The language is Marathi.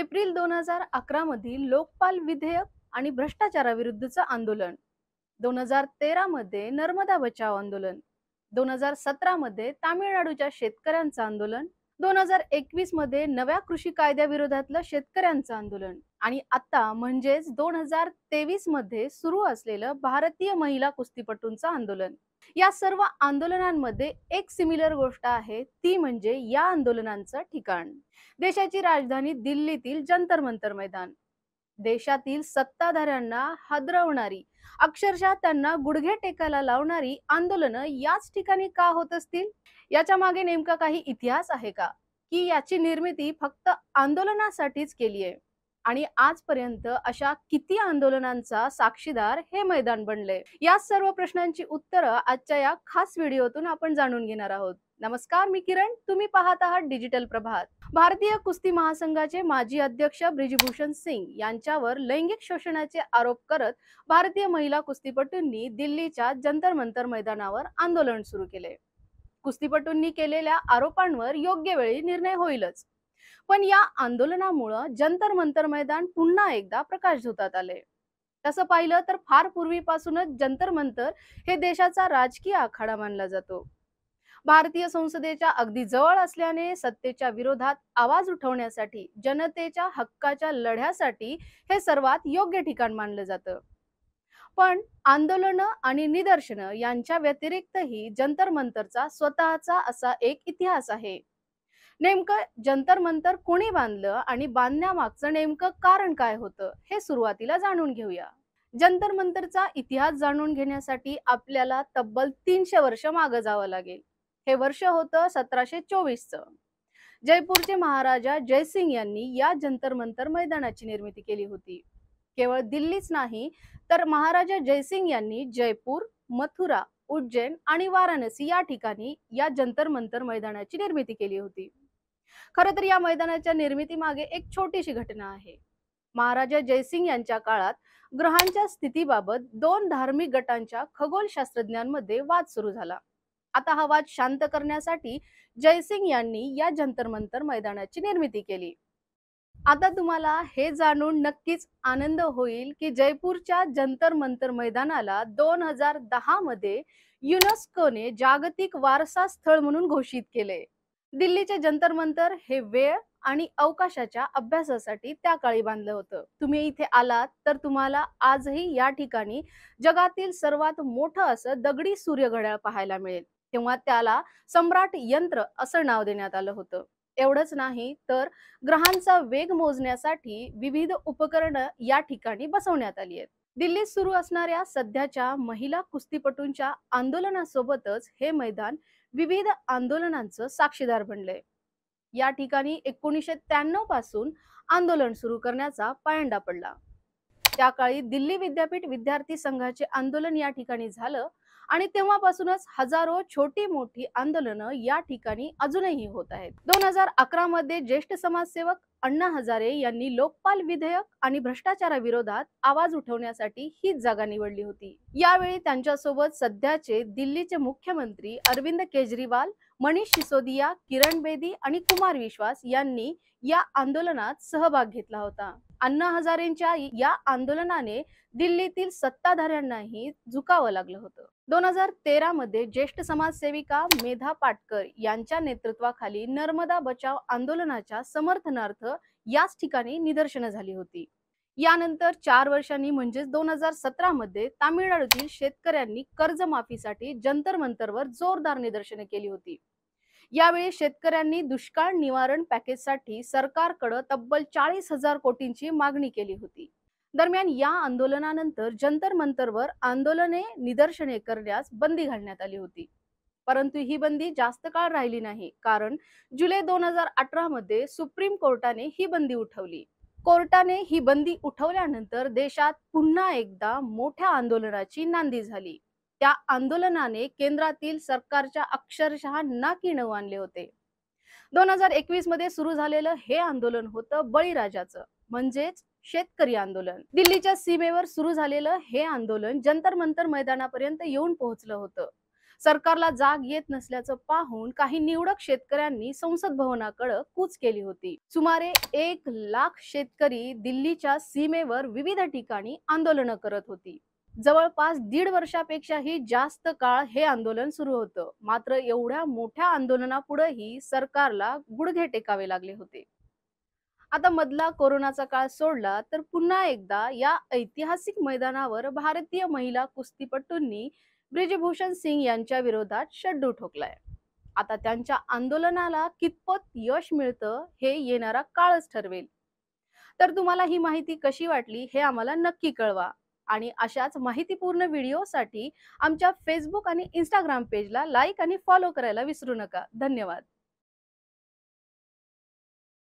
एप्रिल दोन हजार अकरा मधील लोकपाल विधेयक आणि भ्रष्टाचाराविरुद्धचं आंदोलन दोन हजार तेरा मध्ये नर्मदा बचाव आंदोलन दोन हजार सतरामध्ये मध्ये तामिळनाडूच्या शेतकऱ्यांचं आंदोलन दोन हजार एकवीस मध्ये नव्या कृषी कायद्याविरोधातलं शेतकऱ्यांचं आंदोलन आणि आता म्हणजेच दोन हजार तेवीस मध्ये सुरू असलेलं भारतीय महिला कुस्तीपटूंचं आंदोलन या सर्व आंदोलनांमध्ये एक सिमिलर गोष्ट आहे ती म्हणजे या आंदोलनांचं ठिकाण देशाची राजधानी दिल्लीतील जंतर मंतर मैदान देशातील सत्ताधाऱ्यांना हादरवणारी अक्षरशः त्यांना गुडघे टेकायला लावणारी आंदोलनं याच ठिकाणी का होत असतील याच्या मागे नेमका काही इतिहास आहे का की याची निर्मिती फक्त आंदोलनासाठीच केली आहे आणि आजपर्यंत अशा किती आंदोलनांचा साक्षीदार हे मैदान बनले या सर्व प्रश्नांची उत्तरं आजच्या या खास व्हिडिओतून आपण जाणून घेणार आहोत नमस्कार मी किरण तुम्ही पाहत आहात डिजिटल प्रभात भारतीय कुस्ती महासंघाचे माजी अध्यक्ष ब्रिजभूषण सिंग यांच्यावर लैंगिक शोषणाचे आरोप करत भारतीय महिला कुस्तीपटूंनी दिल्लीच्या जंतर मंतर मैदानावर आंदोलन सुरू केले कुस्तीपटूंनी केलेल्या आरोपांवर योग्य वेळी निर्णय होईलच पण या आंदोलनामुळं जंतर मंतर मैदान पुन्हा एकदा प्रकाश झोतात आले तसं पाहिलं तर फार पूर्वीपासूनच जंतर मंतर हे देशाचा राजकीय आखाडा मानला जातो भारतीय संसदेच्या अगदी जवळ असल्याने सत्तेच्या विरोधात आवाज उठवण्यासाठी जनतेच्या हक्काच्या लढ्यासाठी हे सर्वात योग्य ठिकाण मानलं जातं पण आंदोलन आणि निदर्शन यांच्या व्यतिरिक्तही जंतर मंतरचा स्वतःचा असा एक इतिहास आहे नेमकं जंतर मंतर कोणी बांधलं आणि बांधण्यामागचं नेमकं कारण काय होतं हे सुरुवातीला जाणून घेऊया जंतर मंतरचा इतिहास जाणून घेण्यासाठी आपल्याला तब्बल तीनशे वर्ष मागं जावं लागेल हे वर्ष होतं सतराशे च जयपूरचे महाराजा जयसिंग यांनी या जंतर मंतर मैदानाची निर्मिती केली होती केवळ दिल्लीच नाही तर महाराजा जयसिंग यांनी जयपूर मथुरा उज्जैन आणि वाराणसी या ठिकाणी या जंतर मंतर मैदानाची निर्मिती केली होती खरं तर या मैदानाच्या निर्मितीमागे एक छोटीशी घटना आहे महाराजा जयसिंग यांच्या काळात ग्रहांच्या स्थितीबाबत दोन धार्मिक गटांच्या खगोलशास्त्रज्ञांमध्ये वाद सुरू झाला आता हा वाद शांत करण्यासाठी जयसिंग यांनी या जंतरमंतर मैदानाची निर्मिती केली आता तुम्हाला हे जाणून नक्कीच आनंद होईल की जयपूरच्या जंतर मंतर मैदानाला दोन हजार दहा मध्ये युनेस्कोने जागतिक वारसा स्थळ म्हणून घोषित केले दिल्लीचे जंतर मंतर हे वेळ आणि अवकाशाच्या अभ्यासासाठी त्या काळी बांधलं होतं तुम्ही इथे आलात तर तुम्हाला आजही या ठिकाणी जगातील सर्वात मोठं असं दगडी सूर्यघड्याळ पाहायला मिळेल तेव्हा त्याला सम्राट यंत्र असं नाव देण्यात आलं होतं एवढंच नाही तर ग्रहांचा वेग मोजण्यासाठी विविध उपकरणं या ठिकाणी बसवण्यात आली आहेत दिल्लीत सुरू असणाऱ्या सध्याच्या महिला कुस्तीपटूंच्या आंदोलनासोबतच हे मैदान विविध आंदोलनांचं साक्षीदार बनले या ठिकाणी एकोणीसशे त्र्याण्णव पासून आंदोलन सुरू करण्याचा पायंडा पडला त्या काळी दिल्ली विद्यापीठ विद्यार्थी संघाचे आंदोलन या ठिकाणी झालं आणि तेव्हापासूनच हजारो छोटी मोठी आंदोलनं या ठिकाणी अजूनही होत आहेत दोन हजार अकरा मध्ये ज्येष्ठ समाजसेवक अण्णा हजारे यांनी लोकपाल विधेयक आणि भ्रष्टाचारा विरोधात आवाज उठवण्यासाठी हीच जागा निवडली होती यावेळी त्यांच्यासोबत सध्याचे दिल्लीचे मुख्यमंत्री अरविंद केजरीवाल मनीष सिसोदिया किरण बेदी आणि कुमार विश्वास यांनी या आंदोलनात सहभाग घेतला होता अण्णा हजारेंच्या या आंदोलनाने दिल्लीतील सत्ताधाऱ्यांनाही झुकावं लागलं होतं दोन हजार तेरा मध्ये ज्येष्ठ समाजसेविका मेधा पाटकर यांच्या नेतृत्वाखाली नर्मदा बचाव आंदोलनाच्या समर्थनार्थ याच ठिकाणी निदर्शन झाली होती यानंतर चार वर्षांनी म्हणजेच दोन हजार सतरा मध्ये तामिळनाडूतील शेतकऱ्यांनी कर्जमाफीसाठी जंतर मंतरवर जोरदार निदर्शने केली होती यावेळी शेतकऱ्यांनी दुष्काळ निवारण पॅकेजसाठी सरकारकडे तब्बल चाळीस हजार कोटींची मागणी केली होती दरम्यान या आंदोलनानंतर जंतर मंतरवर आंदोलने निदर्शने करण्यास बंदी घालण्यात आली होती परंतु ही बंदी जास्त काळ राहिली नाही कारण जुलै दोन हजार अठरा मध्ये सुप्रीम कोर्टाने ही बंदी उठवली कोर्टाने ही बंदी उठवल्यानंतर देशात पुन्हा एकदा मोठ्या आंदोलनाची नांदी झाली त्या आंदोलनाने केंद्रातील सरकारच्या अक्षरशः नाकिणव आणले होते दोन हजार एकवीस मध्ये सुरू झालेलं हे आंदोलन होतं बळीराजाचं म्हणजेच शेतकरी आंदोलन दिल्लीच्या सीमेवर सुरू झालेलं हे आंदोलन जंतर मंतर मैदानापर्यंत येऊन पोहोचलं होतं सरकारला जाग येत नसल्याचं पाहून काही निवडक शेतकऱ्यांनी संसद भवनाकडे कूच केली होती सुमारे एक लाख शेतकरी दिल्लीच्या सीमेवर विविध ठिकाणी आंदोलन करत होती जवळपास दीड वर्षापेक्षाही जास्त काळ हे आंदोलन सुरू होतं मात्र एवढ्या मोठ्या आंदोलनापुढेही सरकारला गुडघे टेकावे लागले होते आता मधला कोरोनाचा काळ सोडला तर पुन्हा एकदा या ऐतिहासिक मैदानावर भारतीय महिला कुस्तीपटूंनी ब्रिजभूषण सिंग यांच्या विरोधात शड्डू ठोकलाय आता त्यांच्या आंदोलनाला कितपत यश मिळतं हे येणारा काळच ठरवेल तर तुम्हाला ही माहिती कशी वाटली हे आम्हाला नक्की कळवा आणि अशाच माहितीपूर्ण व्हिडिओसाठी आमच्या फेसबुक आणि इंस्टाग्राम पेजला लाईक आणि फॉलो करायला विसरू नका धन्यवाद